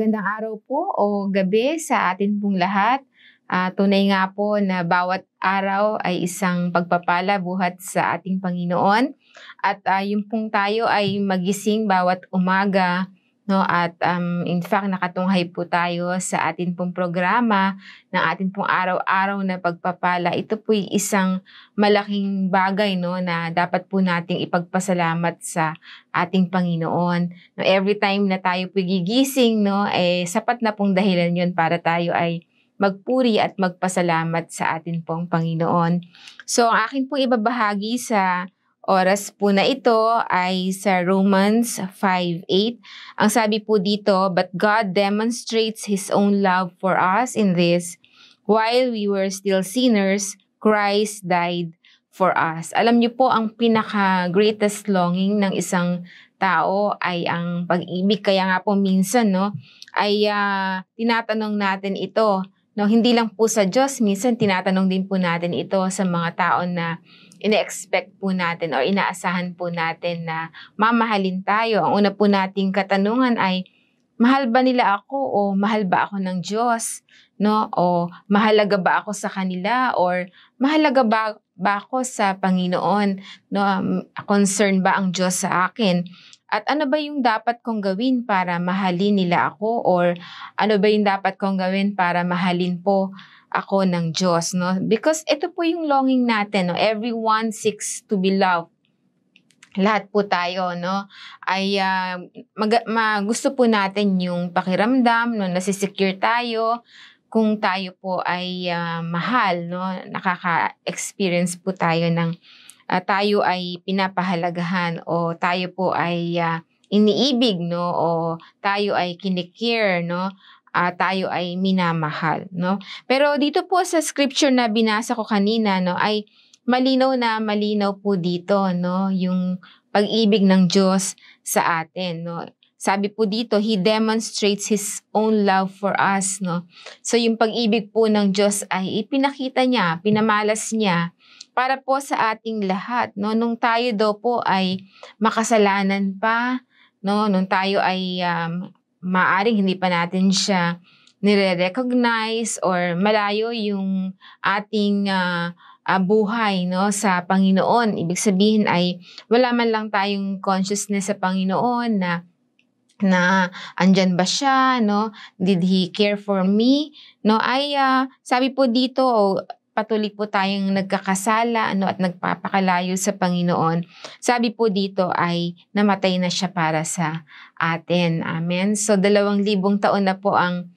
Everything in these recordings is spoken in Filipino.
Magandang araw po o gabi sa atin pong lahat. Uh, tunay nga po na bawat araw ay isang pagpapala buhat sa ating Panginoon. At uh, ah, yung pong tayo ay magising bawat umaga No? At um, in fact, nakatunghay po tayo sa atin pong programa ng atin pong araw-araw na pagpapala. Ito po yung isang malaking bagay no, na dapat po nating ipagpasalamat sa ating Panginoon. No, every time na tayo po gigising, no, eh, sapat na pong dahilan yon para tayo ay magpuri at magpasalamat sa atin pong Panginoon. So, ang akin pong ibabahagi sa Oras po na ito ay sa Romans 5.8. Ang sabi po dito, But God demonstrates His own love for us in this, while we were still sinners, Christ died for us. Alam niyo po, ang pinaka-greatest longing ng isang tao ay ang pag-ibig. Kaya nga po minsan, no, ay uh, tinatanong natin ito. No, hindi lang po sa Diyos, minsan tinatanong din po natin ito sa mga tao na ine-expect po natin or inaasahan po natin na mamahalin tayo. Ang una po nating katanungan ay, mahal ba nila ako o mahal ba ako ng Diyos? No? O mahalaga ba ako sa kanila or mahalaga ba, ba ako sa Panginoon? No? Um, concern ba ang Diyos sa akin? At ano ba yung dapat kong gawin para mahalin nila ako or ano ba yung dapat kong gawin para mahalin po ako ng Diyos, no? Because ito po yung longing natin, no? Everyone seeks to be loved. Lahat po tayo, no? Ay uh, mag- ma- gusto po natin yung pakiramdam, no? Nasisecure tayo kung tayo po ay uh, mahal, no? Nakaka-experience po tayo ng uh, tayo ay pinapahalagahan o tayo po ay uh, iniibig no o tayo ay kinikare no uh, tayo ay minamahal no pero dito po sa scripture na binasa ko kanina no ay malinaw na malinaw po dito no yung pag-ibig ng Diyos sa atin no sabi po dito, He demonstrates His own love for us, no? So, yung pag-ibig po ng Diyos ay ipinakita niya, pinamalas niya para po sa ating lahat. No? Nung tayo do po ay makasalanan pa, no? nung tayo ay um, maaring hindi pa natin siya nire-recognize or malayo yung ating uh, uh, buhay no sa Panginoon. Ibig sabihin ay wala man lang tayong consciousness sa Panginoon na na andyan ba siya, no? Did he care for me? No, ay uh, sabi po dito, patuloy po tayong nagkakasala ano, at nagpapakalayo sa Panginoon, sabi po dito ay namatay na siya para sa atin. Amen. So dalawang libong taon na po ang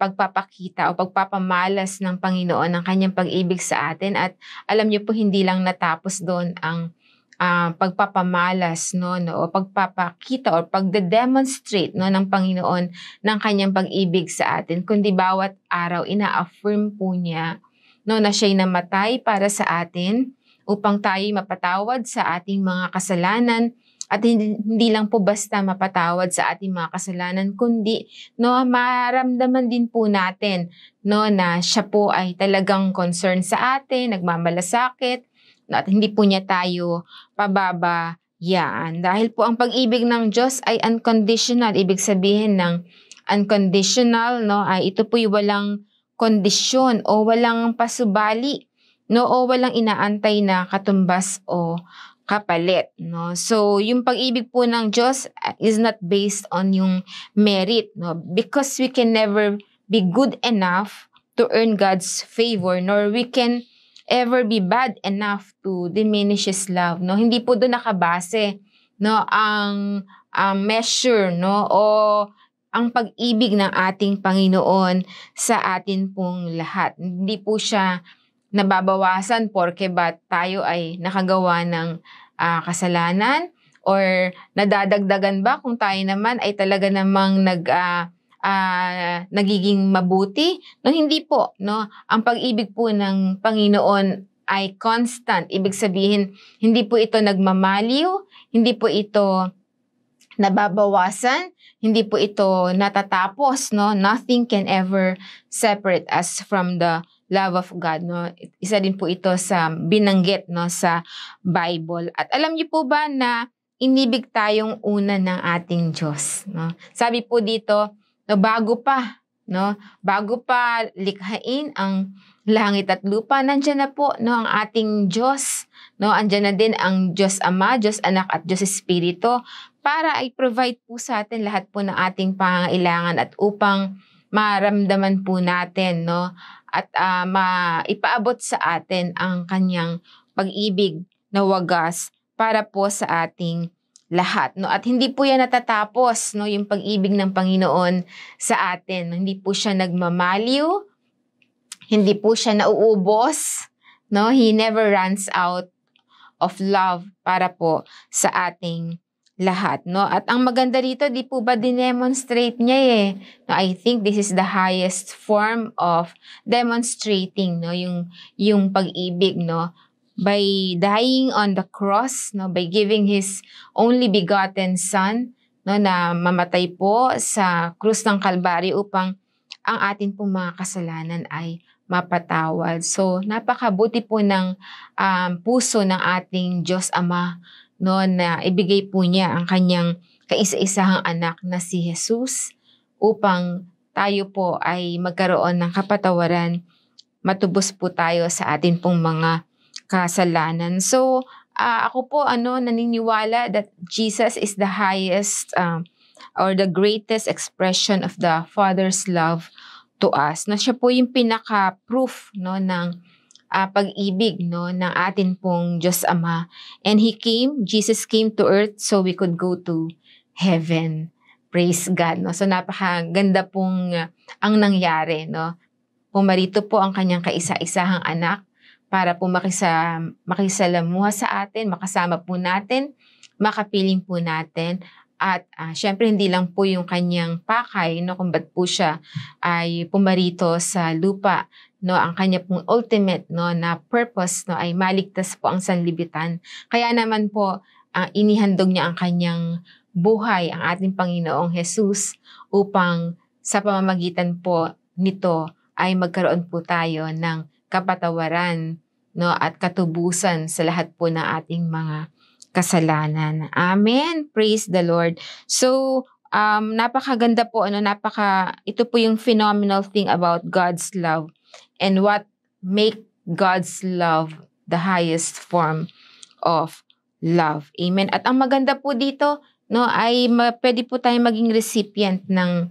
pagpapakita o pagpapamalas ng Panginoon ng kanyang pag-ibig sa atin at alam niyo po hindi lang natapos doon ang uh, pagpapamalas no no o pagpapakita or pagde-demonstrate no ng Panginoon ng kanyang pag-ibig sa atin kundi bawat araw ina-affirm po niya no, na siya'y namatay para sa atin upang tayo'y mapatawad sa ating mga kasalanan at hindi, lang po basta mapatawad sa ating mga kasalanan kundi no maramdaman din po natin no na siya po ay talagang concern sa atin, nagmamalasakit no, at hindi po niya tayo pababayaan dahil po ang pag-ibig ng Diyos ay unconditional, ibig sabihin ng unconditional no ay ito po yung walang kondisyon o walang pasubali no o walang inaantay na katumbas o kapalit no so yung pag-ibig po ng Diyos ah, is not based on yung merit no because we can never be good enough to earn God's favor nor we can ever be bad enough to diminish his love no hindi po doon nakabase no ang um, measure no o ang pag-ibig ng ating Panginoon sa atin pong lahat. Hindi po siya nababawasan porke ba tayo ay nakagawa ng uh, kasalanan or nadadagdagan ba kung tayo naman ay talaga namang nag uh, uh, nagiging mabuti? No hindi po, no. Ang pag-ibig po ng Panginoon ay constant. Ibig sabihin, hindi po ito nagmamaliw, hindi po ito nababawasan, hindi po ito natatapos, no? Nothing can ever separate us from the love of God, no? Isa din po ito sa binanggit, no, sa Bible. At alam niyo po ba na inibig tayong una ng ating Diyos, no? Sabi po dito, no, bago pa, no? Bago pa likhain ang langit at lupa, nandiyan na po, no, ang ating Diyos, no? Andiyan na din ang Diyos Ama, Diyos Anak at Diyos Espiritu para i-provide po sa atin lahat po ng ating pangangailangan at upang maramdaman po natin no at uh, maipaabot sa atin ang kanyang pag-ibig na wagas para po sa ating lahat no at hindi po yan natatapos no yung pag-ibig ng Panginoon sa atin hindi po siya nagmamaliw hindi po siya nauubos no he never runs out of love para po sa ating lahat, no? At ang maganda rito, di po ba dinemonstrate niya eh. No, I think this is the highest form of demonstrating, no, yung yung pag-ibig, no, by dying on the cross, no, by giving his only begotten son, no, na mamatay po sa krus ng Kalbari upang ang atin pong mga kasalanan ay mapatawad. So, napakabuti po ng um, puso ng ating Diyos Ama no, na ibigay po niya ang kanyang kaisa-isahang anak na si Jesus upang tayo po ay magkaroon ng kapatawaran, matubos po tayo sa atin pong mga kasalanan. So, uh, ako po ano naniniwala that Jesus is the highest uh, or the greatest expression of the Father's love to us. Na siya po yung pinaka-proof no ng uh, pag-ibig no ng atin pong Diyos Ama. And he came, Jesus came to earth so we could go to heaven. Praise God no. So napakaganda pong uh, ang nangyari no. Pumarito po ang kanyang kaisa-isahang anak para po makisa, makisalamuha sa atin, makasama po natin, makapiling po natin at uh, syempre hindi lang po yung kanyang pakay, no, kung ba't po siya ay pumarito sa lupa no ang kanya pong ultimate no na purpose no ay maligtas po ang sanlibutan. Kaya naman po ang uh, inihandog niya ang kanyang buhay ang ating Panginoong Hesus upang sa pamamagitan po nito ay magkaroon po tayo ng kapatawaran no at katubusan sa lahat po ng ating mga kasalanan. Amen. Praise the Lord. So um napakaganda po ano napaka ito po yung phenomenal thing about God's love and what make God's love the highest form of love. Amen. At ang maganda po dito, no, ay ma- pwede po tayong maging recipient ng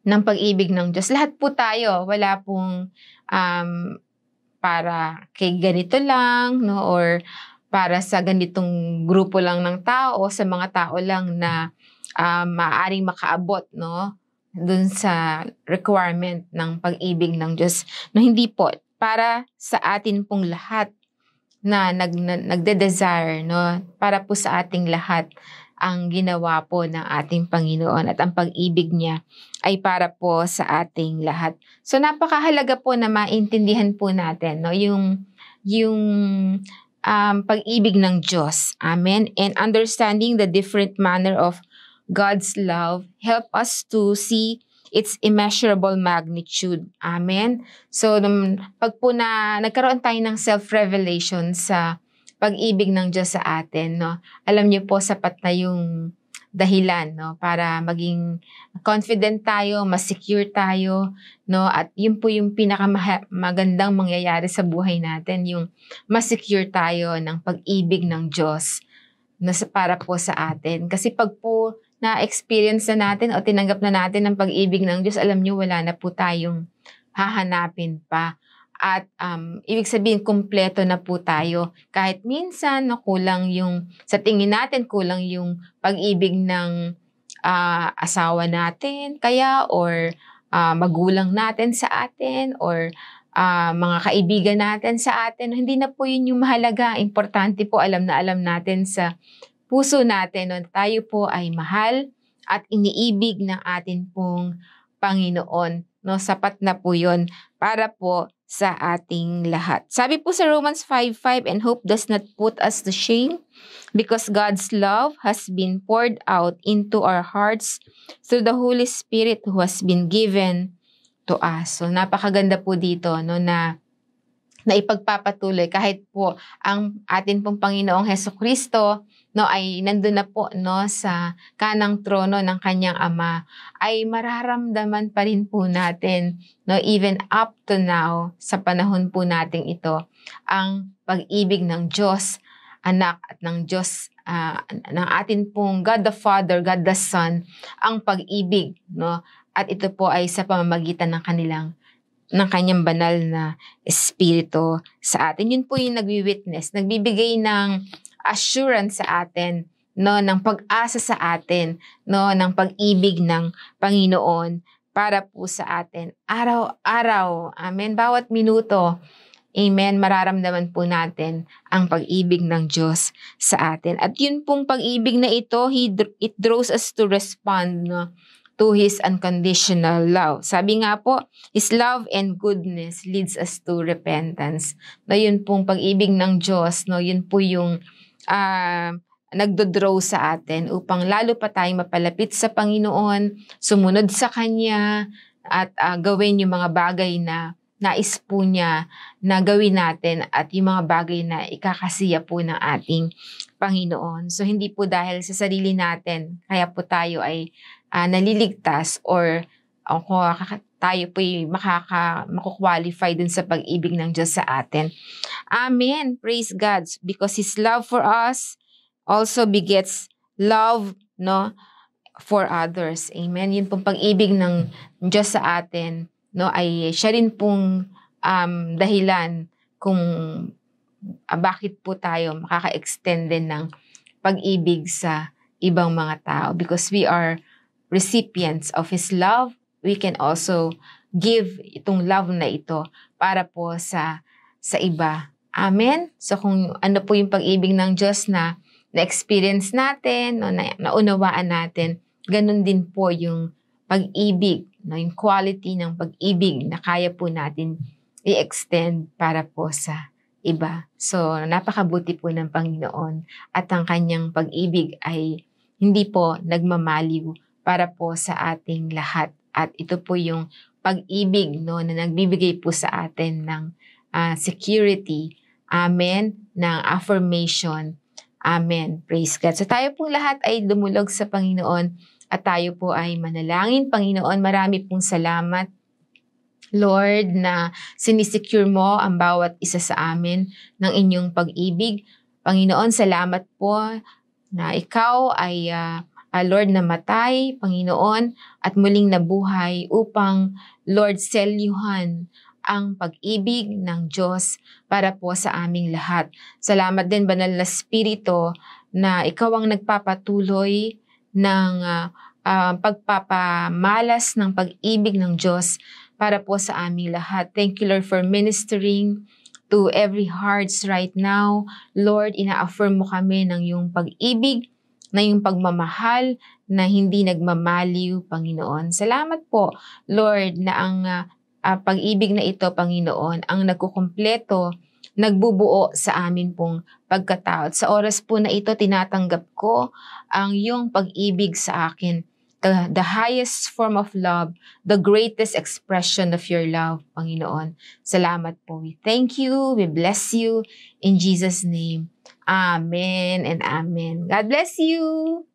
ng pag-ibig ng Diyos. Lahat po tayo, wala pong um, para kay ganito lang, no, or para sa ganitong grupo lang ng tao o sa mga tao lang na uh, ah, maaring makaabot, no, dun sa requirement ng pag-ibig ng Diyos. No, hindi po. Para sa atin pong lahat na, nag, nagde-desire, no? para po sa ating lahat ang ginawa po ng ating Panginoon at ang pag-ibig niya ay para po sa ating lahat. So napakahalaga po na maintindihan po natin no yung yung um, pag-ibig ng Diyos. Amen. And understanding the different manner of God's love, help us to see its immeasurable magnitude. Amen. So, pag po na nagkaroon tayo ng self-revelation sa pag-ibig ng Diyos sa atin, no? alam niyo po, sapat na yung dahilan no para maging confident tayo, mas secure tayo no at yun po yung pinakamagandang mangyayari sa buhay natin yung mas secure tayo ng pag-ibig ng Diyos na no, para po sa atin kasi pag po na experience na natin o tinanggap na natin ang pag-ibig ng Diyos, alam niyo wala na po tayong hahanapin pa. At um, ibig sabihin, kumpleto na po tayo. Kahit minsan, no, kulang yung, sa tingin natin, kulang yung pag-ibig ng uh, asawa natin, kaya, or uh, magulang natin sa atin, or uh, mga kaibigan natin sa atin. Hindi na po yun yung mahalaga. Importante po, alam na alam natin sa puso natin na tayo po ay mahal at iniibig ng atin pong Panginoon. No, sapat na po yun para po sa ating lahat. Sabi po sa Romans 5.5, And hope does not put us to shame because God's love has been poured out into our hearts through the Holy Spirit who has been given to us. So napakaganda po dito no, na na ipagpapatuloy kahit po ang atin pong Panginoong Heso Kristo no ay nandun na po no sa kanang trono ng kanyang ama ay mararamdaman pa rin po natin no even up to now sa panahon po nating ito ang pag-ibig ng Diyos anak at ng Diyos uh, ng atin pong God the Father, God the Son ang pag-ibig no at ito po ay sa pamamagitan ng kanilang ng kanyang banal na espiritu sa atin. Yun po yung nagwi-witness, nagbibigay ng assurance sa atin no ng pag-asa sa atin no ng pag-ibig ng Panginoon para po sa atin araw-araw amen bawat minuto Amen. Mararamdaman po natin ang pag-ibig ng Diyos sa atin. At yun pong pag-ibig na ito, he, it draws us to respond no, to His unconditional love. Sabi nga po, His love and goodness leads us to repentance. No, yun pong pag-ibig ng Diyos, no, yun po yung uh, nagdodraw sa atin upang lalo pa tayong mapalapit sa Panginoon, sumunod sa Kanya, at uh, gawin yung mga bagay na nais po niya na gawin natin at yung mga bagay na ikakasiya po ng ating Panginoon. So hindi po dahil sa sarili natin kaya po tayo ay uh, naliligtas or uh, tayo po ay makaka, makukwalify dun sa pag-ibig ng Diyos sa atin. Amen. Praise God. Because His love for us also begets love, no? for others. Amen. Yun pong pag-ibig ng Diyos sa atin, no, ay siya rin pong um, dahilan kung uh, bakit po tayo makaka-extend din ng pag-ibig sa ibang mga tao. Because we are recipients of His love, we can also give itong love na ito para po sa sa iba Amen? So kung ano po yung pag-ibig ng Diyos na na-experience natin, no, na, naunawaan natin, ganun din po yung pag-ibig, no, yung quality ng pag-ibig na kaya po natin i-extend para po sa iba. So, napakabuti po ng Panginoon at ang kanyang pag-ibig ay hindi po nagmamaliw para po sa ating lahat. At ito po yung pag-ibig no, na nagbibigay po sa atin ng uh, security Amen. Ng affirmation. Amen. Praise God. So tayo pong lahat ay dumulog sa Panginoon at tayo po ay manalangin. Panginoon, marami pong salamat. Lord, na sinisecure mo ang bawat isa sa amin ng inyong pag-ibig. Panginoon, salamat po na ikaw ay uh, uh, Lord namatay, Panginoon, at muling nabuhay upang Lord selyuhan ang pag-ibig ng Diyos para po sa aming lahat. Salamat din, Banal na Espiritu, na ikaw ang nagpapatuloy ng uh, uh, pagpapamalas ng pag-ibig ng Diyos para po sa aming lahat. Thank you, Lord, for ministering to every hearts right now. Lord, ina-affirm mo kami ng iyong pag-ibig, na iyong pagmamahal, na hindi nagmamaliw, Panginoon. Salamat po, Lord, na ang uh, uh, pag-ibig na ito, Panginoon, ang nagkukumpleto, nagbubuo sa amin pong pagkatao. sa oras po na ito, tinatanggap ko ang iyong pag-ibig sa akin. The, the highest form of love, the greatest expression of your love, Panginoon. Salamat po. We thank you, we bless you, in Jesus' name. Amen and amen. God bless you!